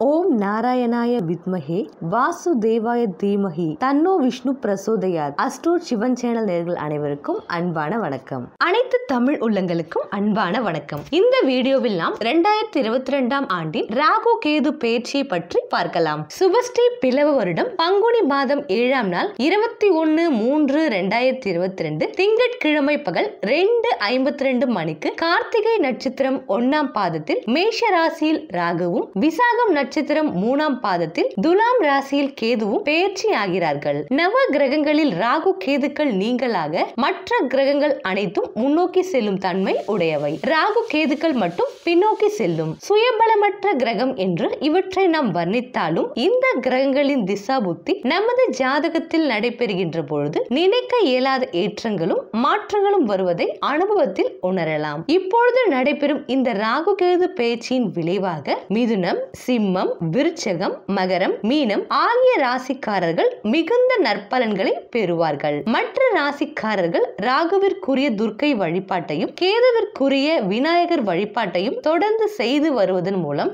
or oh, ஓம் நாராயணாய வித்மகே வாசுதேவாய தீமகி தன்னோ விஷ்ணு பிரசோதயாத் அஸ்டோ சிவன் சேனல் நேர்கள் அனைவருக்கும் அன்பான வணக்கம் அனைத்து தமிழ் உள்ளங்களுக்கும் அன்பான வணக்கம் இந்த வீடியோவில் நாம் இரண்டாயிரத்தி இருபத்தி ரெண்டாம் ஆண்டின் ராகு கேது பயிற்சியை பற்றி பார்க்கலாம் சுபஸ்ரீ பிளவு வருடம் பங்குனி மாதம் ஏழாம் நாள் இருபத்தி ஒன்னு மூன்று ரெண்டாயிரத்தி இருபத்தி ரெண்டு திங்கட்கிழமை பகல் ரெண்டு ஐம்பத்தி ரெண்டு மணிக்கு கார்த்திகை நட்சத்திரம் ஒன்னாம் பாதத்தில் மேஷ ராசியில் ராகுவும் விசாகம் நட்சத்திரம் நட்சத்திரம் மூணாம் பாதத்தில் துலாம் ராசியில் கேதுவும் பயிற்சி ஆகிறார்கள் நவ கிரகங்களில் ராகு கேதுக்கள் நீங்களாக மற்ற கிரகங்கள் அனைத்தும் முன்னோக்கி செல்லும் தன்மை உடையவை ராகு கேதுக்கள் மட்டும் பின்னோக்கி செல்லும் சுயபலமற்ற கிரகம் என்று இவற்றை நாம் வர்ணித்தாலும் இந்த கிரகங்களின் திசா புத்தி நமது ஜாதகத்தில் நடைபெறுகின்ற பொழுது நினைக்க இயலாத ஏற்றங்களும் மாற்றங்களும் வருவதை அனுபவத்தில் உணரலாம் இப்பொழுது நடைபெறும் இந்த ராகு கேது பேச்சின் விளைவாக மிதுனம் சிம்மம் விருச்சகம் மகரம் மீனம் ஆகிய ராசிக்காரர்கள் மிகுந்த நற்பலன்களை பெறுவார்கள் மற்ற ராசிக்காரர்கள் ராகுவிற்குரிய துர்க்கை வழிபாட்டையும் கேதுவிற்குரிய விநாயகர் வழிபாட்டையும் தொடர்ந்து செய்து வருவதன் மூலம்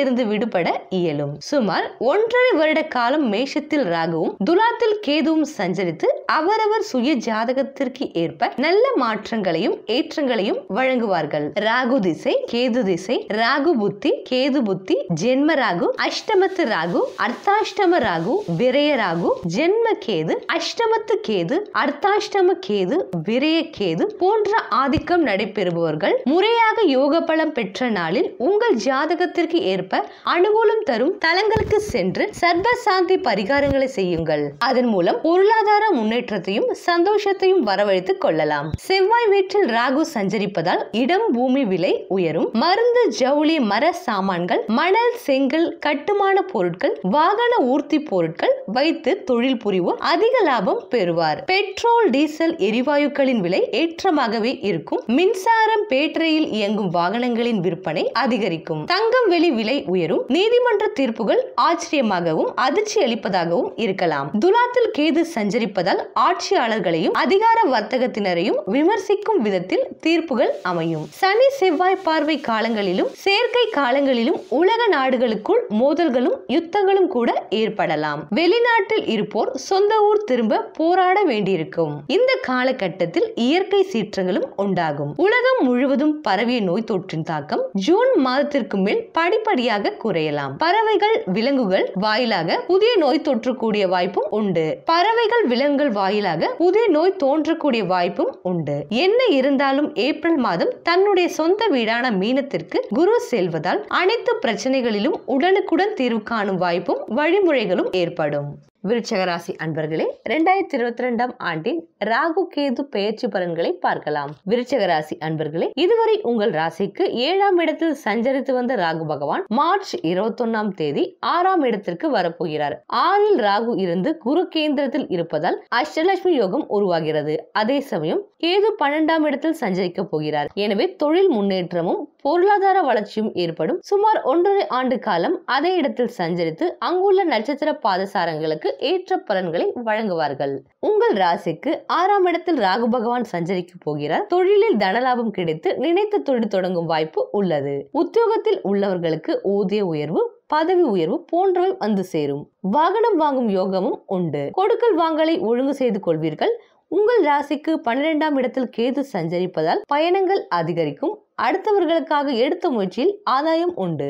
இருந்து விடுபட இயலும் சுமார் ஒன்றரை வருட காலம் மேஷத்தில் ராகுவும் துலாத்தில் கேதுவும் சஞ்சரித்து அவரவர் சுய ஜாதகத்திற்கு ஏற்ப நல்ல மாற்றங்களையும் ஏற்றங்களையும் வழங்குவார்கள் ராகு திசை கேது திசை ராகு புத்தி கேது புத்தி ஜென்ம ராகு ராகு அஷ்டமத்து ராகு அர்த்தாஷ்டம ராகு விரய ராகு ஜென்ம கேது அஷ்டமத்து கேது அர்த்தாஷ்டம கேது விரய கேது போன்ற ஆதிக்கம் நடைபெறுபவர்கள் முறையாக யோக பலம் பெற்ற நாளில் உங்கள் ஜாதகத்திற்கு ஏற்ப அனுகூலம் தரும் தலங்களுக்கு சென்று சர்வசாந்தி பரிகாரங்களை செய்யுங்கள் அதன் மூலம் பொருளாதார முன்னேற்றத்தையும் சந்தோஷத்தையும் வரவழைத்துக் கொள்ளலாம் செவ்வாய் வீட்டில் ராகு சஞ்சரிப்பதால் இடம் பூமி விலை உயரும் மருந்து ஜவுளி மர சாமான்கள் மணல் செங்கல் கட்டுமான பொருட்கள் வாகன ஊர்த்தி பொருட்கள் வைத்து தொழில் புரிவோர் அதிக லாபம் பெறுவார் பெட்ரோல் டீசல் எரிவாயுக்களின் விலை ஏற்றமாகவே இருக்கும் மின்சாரம் பேட்டரியில் இயங்கும் வாகனங்களின் விற்பனை அதிகரிக்கும் தங்கம் வெளி விலை உயரும் நீதிமன்ற தீர்ப்புகள் ஆச்சரியமாகவும் அதிர்ச்சி அளிப்பதாகவும் இருக்கலாம் துலாத்தில் கேது சஞ்சரிப்பதால் ஆட்சியாளர்களையும் அதிகார வர்த்தகத்தினரையும் விமர்சிக்கும் விதத்தில் தீர்ப்புகள் அமையும் சனி செவ்வாய் பார்வை காலங்களிலும் செயற்கை காலங்களிலும் உலக நாடுகளுக்குள் மோதல்களும் யுத்தங்களும் கூட ஏற்படலாம் வெளிநாட்டில் இருப்போர் சொந்த ஊர் திரும்ப போராட வேண்டியிருக்கும் இந்த காலகட்டத்தில் இயற்கை சீற்றங்களும் உண்டாகும் உலகம் முழுவதும் பரவிய நோய் தொற்றின் தாக்கம் ஜூன் மாதத்திற்கு மேல் படிப்படியாக குறையலாம் பறவைகள் விலங்குகள் வாயிலாக புதிய நோய் தொற்றக்கூடிய வாய்ப்பும் உண்டு பறவைகள் விலங்குகள் வாயிலாக புதிய நோய் தோன்றக்கூடிய வாய்ப்பும் உண்டு என்ன இருந்தாலும் ஏப்ரல் மாதம் தன்னுடைய சொந்த வீடான மீனத்திற்கு குரு செல்வதால் அனைத்து பிரச்சனைகளிலும் உடல் உடனுக்குடன் தீர்வு காணும் வாய்ப்பும் வழிமுறைகளும் ஏற்படும் விருட்சகராசி அன்பர்களே ரெண்டாயிரத்தி இருபத்தி ரெண்டாம் ஆண்டின் ராகு கேது பெயர்ச்சி பலன்களை பார்க்கலாம் விருட்சகராசி அன்பர்களே இதுவரை உங்கள் ராசிக்கு ஏழாம் இடத்தில் சஞ்சரித்து வந்த ராகு பகவான் மார்ச் இருபத்தொன்னாம் தேதி ஆறாம் இடத்திற்கு வரப்போகிறார் ஆறில் ராகு இருந்து குரு கேந்திரத்தில் இருப்பதால் அஷ்டலட்சுமி யோகம் உருவாகிறது அதே சமயம் கேது பன்னெண்டாம் இடத்தில் சஞ்சரிக்க போகிறார் எனவே தொழில் முன்னேற்றமும் பொருளாதார வளர்ச்சியும் ஏற்படும் சுமார் ஒன்றரை ஆண்டு காலம் அதே இடத்தில் சஞ்சரித்து அங்குள்ள நட்சத்திர பாதசாரங்களுக்கு ஏற்ற பலன்களை வழங்குவார்கள் உங்கள் ராசிக்கு ஆறாம் இடத்தில் ராகு பகவான் சஞ்சரிக்க போகிறார் தொழிலில் தனலாபம் கிடைத்து நினைத்த தொழில் தொடங்கும் வாய்ப்பு உள்ளது உத்தியோகத்தில் உள்ளவர்களுக்கு ஊதிய உயர்வு பதவி உயர்வு போன்றவை வந்து சேரும் வாகனம் வாங்கும் யோகமும் உண்டு கொடுக்கல் வாங்கலை ஒழுங்கு செய்து கொள்வீர்கள் உங்கள் ராசிக்கு பன்னிரெண்டாம் இடத்தில் கேது சஞ்சரிப்பதால் பயணங்கள் அதிகரிக்கும் அடுத்தவர்களுக்காக எடுத்த முயற்சியில் ஆதாயம் உண்டு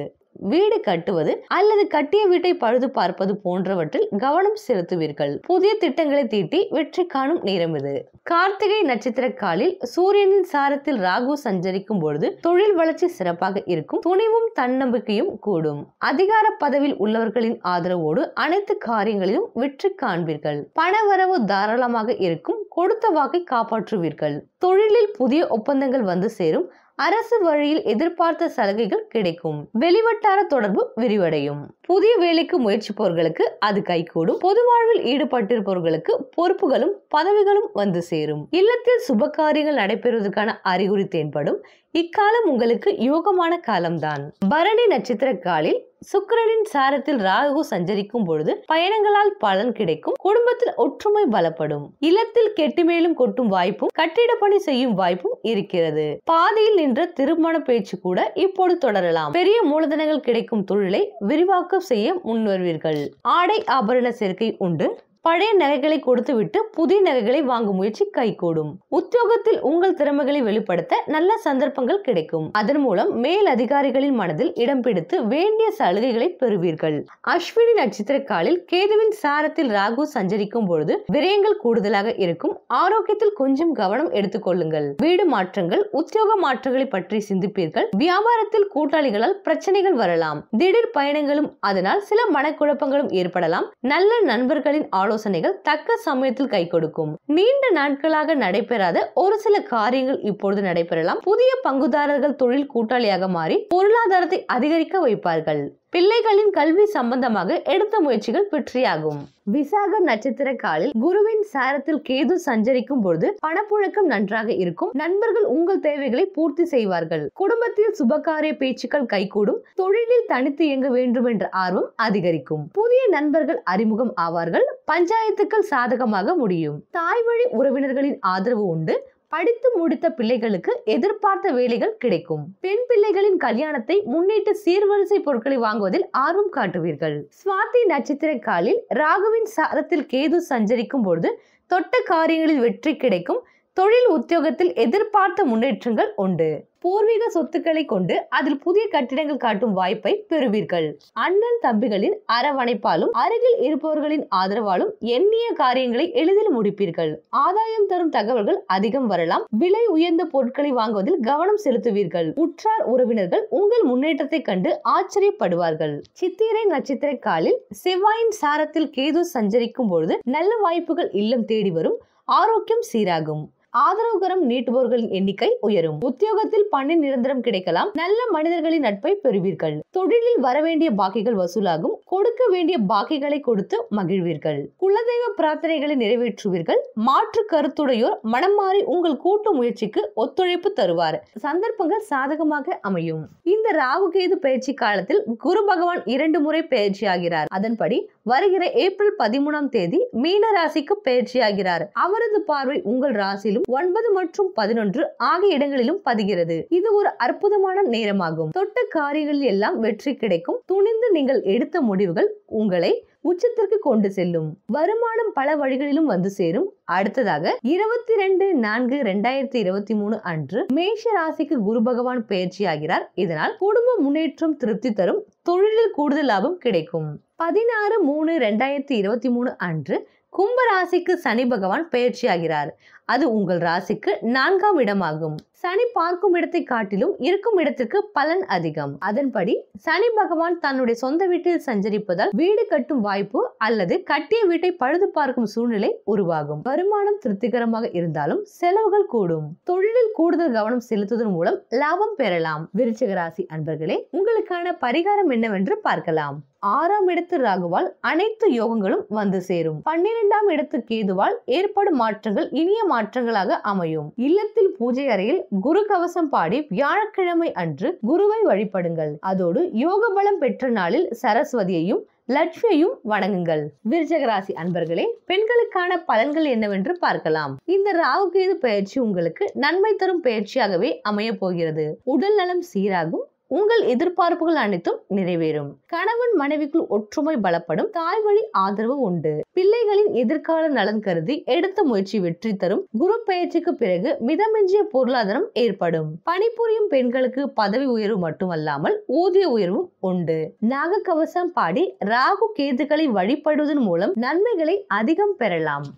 வீடு கட்டுவது அல்லது கட்டிய வீட்டை பழுது பார்ப்பது போன்றவற்றில் கவனம் செலுத்துவீர்கள் புதிய திட்டங்களை தீட்டி வெற்றி காணும் நேரம் இது கார்த்திகை நட்சத்திர காலில் சூரியனின் சாரத்தில் ராகு சஞ்சரிக்கும் பொழுது தொழில் வளர்ச்சி சிறப்பாக இருக்கும் துணிவும் தன்னம்பிக்கையும் கூடும் அதிகார பதவியில் உள்ளவர்களின் ஆதரவோடு அனைத்து காரியங்களிலும் வெற்றி காண்பீர்கள் பணவரவு தாராளமாக இருக்கும் கொடுத்த வாக்கை காப்பாற்றுவீர்கள் தொழிலில் புதிய ஒப்பந்தங்கள் வந்து சேரும் அரசு வழியில் எதிர்பார்த்த சலுகைகள் கிடைக்கும் வெளிவட்டார தொடர்பு விரிவடையும் புதிய வேலைக்கு முயற்சிப்பவர்களுக்கு அது கைகூடும் பொது வாழ்வில் ஈடுபட்டிருப்பவர்களுக்கு பொறுப்புகளும் பதவிகளும் வந்து சேரும் இல்லத்தில் சுபகாரியங்கள் நடைபெறுவதற்கான அறிகுறி தேன்படும் இக்காலம் உங்களுக்கு யோகமான காலம்தான் பரணி நட்சத்திர காலில் சுக்கரனின் சாரத்தில் ராகு சஞ்சரிக்கும் பொழுது பயணங்களால் பலன் கிடைக்கும் குடும்பத்தில் ஒற்றுமை பலப்படும் இல்லத்தில் கெட்டுமேலும் கொட்டும் வாய்ப்பும் கட்டிட பணி செய்யும் வாய்ப்பும் இருக்கிறது பாதையில் நின்ற திருமண பேச்சு கூட இப்போது தொடரலாம் பெரிய மூலதனங்கள் கிடைக்கும் தொழிலை விரிவாக்கம் செய்ய முன்வருவீர்கள் ஆடை ஆபரண சேர்க்கை உண்டு பழைய நகைகளை கொடுத்துவிட்டு புதிய நகைகளை வாங்கும் முயற்சி கைகூடும் உத்தியோகத்தில் உங்கள் திறமைகளை வெளிப்படுத்த நல்ல சந்தர்ப்பங்கள் கிடைக்கும் அதன் மூலம் மேல் அதிகாரிகளின் மனதில் இடம் பிடித்து வேண்டிய சலுகைகளை பெறுவீர்கள் அஸ்வினி நட்சத்திர காலில் கேதுவின் சாரத்தில் ராகு சஞ்சரிக்கும் பொழுது விரயங்கள் கூடுதலாக இருக்கும் ஆரோக்கியத்தில் கொஞ்சம் கவனம் எடுத்துக்கொள்ளுங்கள் வீடு மாற்றங்கள் உத்தியோக மாற்றங்களை பற்றி சிந்திப்பீர்கள் வியாபாரத்தில் கூட்டாளிகளால் பிரச்சனைகள் வரலாம் திடீர் பயணங்களும் அதனால் சில மனக்குழப்பங்களும் ஏற்படலாம் நல்ல நண்பர்களின் ஆலோசனைகள் தக்க சமயத்தில் கை கொடுக்கும் நீண்ட நாட்களாக நடைபெறாத ஒரு சில காரியங்கள் இப்பொழுது நடைபெறலாம் புதிய பங்குதாரர்கள் தொழில் கூட்டாளியாக மாறி பொருளாதாரத்தை அதிகரிக்க வைப்பார்கள் பிள்ளைகளின் கல்வி சம்பந்தமாக எடுத்த முயற்சிகள் வெற்றியாகும் விசாக நட்சத்திர காலில் குருவின் சாரத்தில் கேது சஞ்சரிக்கும் பொழுது பணப்புழக்கம் நன்றாக இருக்கும் நண்பர்கள் உங்கள் தேவைகளை பூர்த்தி செய்வார்கள் குடும்பத்தில் சுபகாரிய பேச்சுக்கள் கைகூடும் தொழிலில் தனித்து இயங்க வேண்டும் என்ற ஆர்வம் அதிகரிக்கும் புதிய நண்பர்கள் அறிமுகம் ஆவார்கள் பஞ்சாயத்துக்கள் சாதகமாக முடியும் தாய் வழி உறவினர்களின் ஆதரவு உண்டு படித்து முடித்த பிள்ளைகளுக்கு எதிர்பார்த்த வேலைகள் கிடைக்கும் பெண் பிள்ளைகளின் கல்யாணத்தை முன்னிட்டு சீர்வரிசை பொருட்களை வாங்குவதில் ஆர்வம் காட்டுவீர்கள் சுவாதி நட்சத்திர காலில் ராகுவின் சாரத்தில் கேது சஞ்சரிக்கும் பொழுது தொட்ட காரியங்களில் வெற்றி கிடைக்கும் தொழில் உத்தியோகத்தில் எதிர்பார்த்த முன்னேற்றங்கள் உண்டு பூர்வீக சொத்துக்களை கொண்டு அதில் புதிய கட்டிடங்கள் காட்டும் வாய்ப்பை பெறுவீர்கள் அண்ணன் தம்பிகளின் அரவணைப்பாலும் அருகில் இருப்பவர்களின் ஆதரவாலும் எண்ணிய காரியங்களை எளிதில் முடிப்பீர்கள் ஆதாயம் தரும் தகவல்கள் அதிகம் வரலாம் விலை உயர்ந்த பொருட்களை வாங்குவதில் கவனம் செலுத்துவீர்கள் உற்றார் உறவினர்கள் உங்கள் முன்னேற்றத்தை கண்டு ஆச்சரியப்படுவார்கள் சித்திரை நட்சத்திர காலில் செவ்வாயின் சாரத்தில் கேது சஞ்சரிக்கும் பொழுது நல்ல வாய்ப்புகள் இல்லம் தேடி வரும் ஆரோக்கியம் சீராகும் ஆதரவுகரம் நீட்டுபவர்களின் எண்ணிக்கை உயரும் உத்தியோகத்தில் பணி நிரந்தரம் கிடைக்கலாம் நல்ல மனிதர்களின் நட்பை பெறுவீர்கள் தொழிலில் வரவேண்டிய பாக்கிகள் வசூலாகும் கொடுக்க வேண்டிய பாக்கிகளை கொடுத்து மகிழ்வீர்கள் குலதெய்வ பிரார்த்தனைகளை நிறைவேற்றுவீர்கள் மாற்று கருத்துடையோர் மனம் மாறி உங்கள் கூட்டு முயற்சிக்கு ஒத்துழைப்பு தருவார் சந்தர்ப்பங்கள் சாதகமாக அமையும் இந்த ராகு கேது பயிற்சி காலத்தில் குரு பகவான் இரண்டு முறை பயிற்சியாகிறார் அதன்படி வருகிற ஏப்ரல் பதிமூணாம் தேதி மீன ராசிக்கு பயிற்சியாகிறார் அவரது பார்வை உங்கள் ராசியிலும் இடங்களிலும் ஒன்பது மற்றும் பதினொன்று ஆகிய இடங்களிலும் பதிகிறது இது ஒரு அற்புதமான நேரமாகும் தொட்ட காரியங்கள் எல்லாம் வெற்றி கிடைக்கும் துணிந்து நீங்கள் எடுத்த முடிவுகள் உங்களை உச்சத்திற்கு கொண்டு செல்லும் வருமானம் பல வழிகளிலும் வந்து சேரும் அடுத்ததாக இருபத்தி ரெண்டு நான்கு ரெண்டாயிரத்தி இருபத்தி மூணு அன்று மேஷ ராசிக்கு குரு பகவான் பயிற்சியாகிறார் இதனால் குடும்ப முன்னேற்றம் திருப்தி தரும் தொழிலில் கூடுதல் லாபம் கிடைக்கும் பதினாறு மூணு ரெண்டாயிரத்தி இருபத்தி மூணு அன்று கும்பராசிக்கு சனி பகவான் பயிற்சியாகிறார் அது உங்கள் ராசிக்கு நான்காம் இடமாகும் சனி பார்க்கும் இடத்தை காட்டிலும் இருக்கும் இடத்திற்கு பலன் அதிகம் அதன்படி சனி பகவான் தன்னுடைய சொந்த வீட்டில் சஞ்சரிப்பதால் வீடு கட்டும் வாய்ப்பு அல்லது கட்டிய வீட்டை பழுது பார்க்கும் சூழ்நிலை உருவாகும் வருமானம் திருப்திகரமாக இருந்தாலும் செலவுகள் கூடும் தொழிலில் கூடுதல் கவனம் செலுத்துவதன் மூலம் லாபம் பெறலாம் விருச்சிக ராசி அன்பர்களே உங்களுக்கான பரிகாரம் என்னவென்று பார்க்கலாம் ஆறாம் இடத்து ராகுவால் அனைத்து யோகங்களும் வந்து சேரும் பன்னிரெண்டாம் இடத்து கேதுவால் ஏற்படும் மாற்றங்கள் இனிய மாற்றம் மாற்றங்களாக அமையும் இல்லத்தில் பூஜை அறையில் குரு கவசம் பாடி வியாழக்கிழமை அன்று குருவை வழிபடுங்கள் அதோடு யோக பலம் பெற்ற நாளில் சரஸ்வதியையும் லட்சுமியையும் வணங்குங்கள் விருச்சகராசி அன்பர்களே பெண்களுக்கான பலன்கள் என்னவென்று பார்க்கலாம் இந்த ராகுகேது பயிற்சி உங்களுக்கு நன்மை தரும் பயிற்சியாகவே அமைய போகிறது உடல் நலம் சீராகும் உங்கள் எதிர்பார்ப்புகள் அனைத்தும் நிறைவேறும் கணவன் மனைவிக்குள் ஒற்றுமை பலப்படும் தாய் வழி ஆதரவு உண்டு பிள்ளைகளின் எதிர்கால நலன் கருதி எடுத்த முயற்சி வெற்றி தரும் குரு பயிற்சிக்கு பிறகு மிதமிஞ்சிய பொருளாதாரம் ஏற்படும் பணிபுரியும் பெண்களுக்கு பதவி உயர்வு மட்டுமல்லாமல் ஊதிய உயர்வும் உண்டு நாகக்கவசம் பாடி ராகு கேதுகளை வழிபடுவதன் மூலம் நன்மைகளை அதிகம் பெறலாம்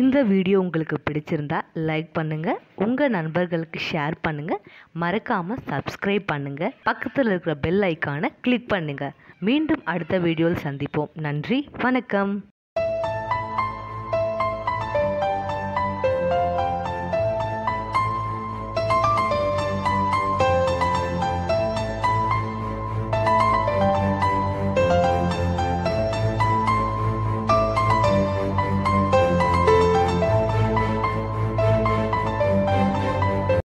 இந்த வீடியோ உங்களுக்கு பிடிச்சிருந்தா லைக் பண்ணுங்கள் உங்கள் நண்பர்களுக்கு ஷேர் பண்ணுங்கள் மறக்காமல் சப்ஸ்கிரைப் பண்ணுங்கள் பக்கத்தில் இருக்கிற பெல் ஐக்கானை கிளிக் பண்ணுங்கள் மீண்டும் அடுத்த வீடியோவில் சந்திப்போம் நன்றி வணக்கம்